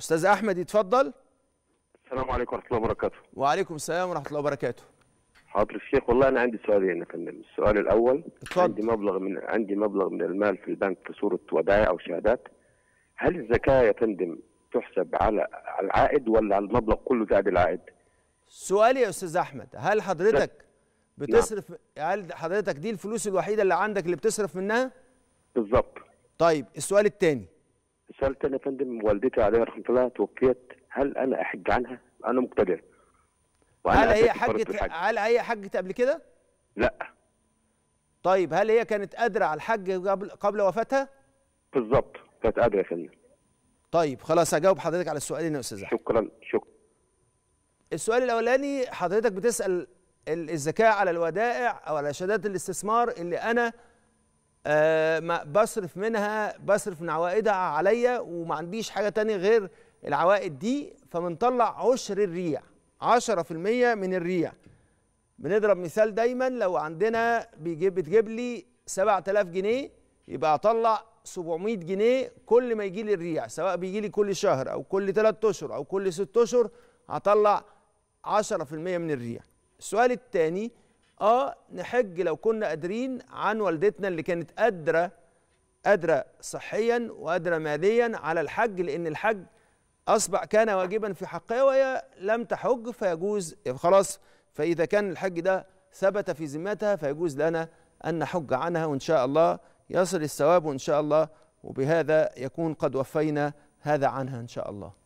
استاذ احمد يتفضل السلام عليكم ورحمه الله وبركاته وعليكم السلام ورحمه الله وبركاته حاضر الشيخ والله انا عندي سؤالين يعني يا فندم السؤال الاول اتفضل. عندي مبلغ من عندي مبلغ من المال في البنك في صوره ودائع او شهادات هل الزكاه يا فندم تحسب على العائد ولا على المبلغ كله زائد العائد سؤالي يا استاذ احمد هل حضرتك نعم. بتصرف نعم. هل حضرتك دي الفلوس الوحيده اللي عندك اللي بتصرف منها بالظبط طيب السؤال الثاني سالت انا يا فندم والدتي عليها رحمه الله توفيت هل انا احج عنها؟ انا مقتدر هل هي حجت هل هي حجت قبل كده؟ لا طيب هل هي كانت قادره على الحج قبل قبل وفاتها؟ بالظبط كانت قادره يا فندم طيب خلاص هجاوب حضرتك على السؤالين يا استاذ شكرا شكرا السؤال الاولاني حضرتك بتسال الزكاه على الودائع او على شهادات الاستثمار اللي انا آه، ما بصرف منها بصرف من عوائدها عليا وما عنديش حاجه تانية غير العوائد دي فبنطلع عشر الريع 10% من الريع بنضرب مثال دايما لو عندنا بيجيب بتجيب لي 7000 جنيه يبقى اطلع 700 جنيه كل ما يجي لي الريع سواء بيجي لي كل شهر او كل 3 اشهر او كل 6 اشهر هطلع 10% من الريع السؤال الثاني اه نحج لو كنا قادرين عن والدتنا اللي كانت قادره قادره صحيا وقادره ماليا على الحج لان الحج اصبح كان واجبا في حقها وهي لم تحج فيجوز خلاص فاذا كان الحج ده ثبت في ذمتها فيجوز لنا ان نحج عنها وان شاء الله يصل الثواب وان شاء الله وبهذا يكون قد وفينا هذا عنها ان شاء الله